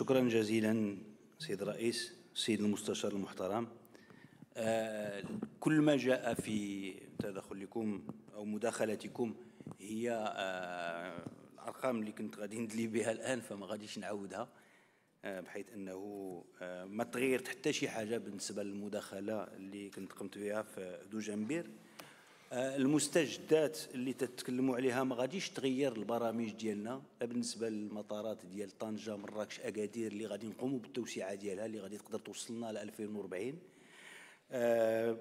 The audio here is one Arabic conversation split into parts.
شكرا جزيلا سيد الرئيس سيد المستشار المحترم آه، كل ما جاء في تدخلكم او مداخلتكم هي آه، الارقام اللي كنت غادي ندلي بها الان فما غاديش نعاودها آه، بحيث انه ما تغيرت حتى شي حاجه بالنسبه للمداخله اللي كنت قمت بها في دوجنبير المستجدات اللي تتكلموا عليها ما غاديش تغير البرامج ديالنا بالنسبه للمطارات ديال طنجه مراكش اكادير اللي غادي نقوموا بالتوسعه ديالها اللي غادي تقدر توصلنا ل 2040 آه،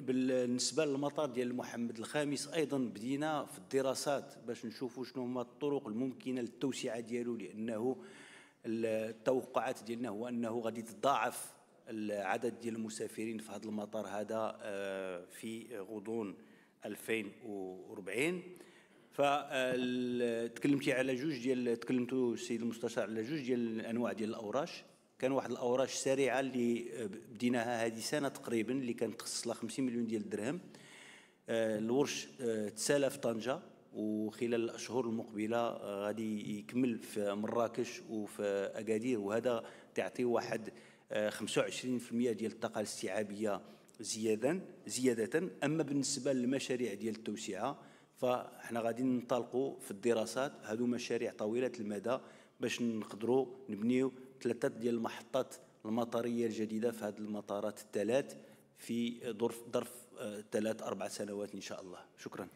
بالنسبه للمطار ديال محمد الخامس ايضا بدينا في الدراسات باش نشوفوا شنو هما الطرق الممكنه للتوسعه ديالو لانه التوقعات ديالنا هو انه غادي تضاعف العدد ديال المسافرين في هذا المطار هذا آه، في غضون 2040 فتكلمتي على جوج ديال تكلمتوا السيد المستشار على جوج ديال الانواع ديال الاوراش كان واحد الاوراش سريعه اللي بديناها هذه سنه تقريبا اللي كانت تخص لها 50 مليون ديال الدرهم الورش آه، تسالى في طنجه وخلال الاشهر المقبله آه، غادي يكمل في مراكش وفي اكادير وهذا تعطي واحد 25% آه، ديال الطاقه الاستيعابيه زيادا زيادة أما بالنسبة للمشاريع ديال التوسعة فاحنا غادي ننطلقوا في الدراسات هادو مشاريع طويلة المدى باش نقدروا نبنيو ثلاثة ديال المحطات المطرية الجديدة في هاد المطارات الثلاث في ظرف ظرف آه، ثلاث أربع سنوات إن شاء الله شكرا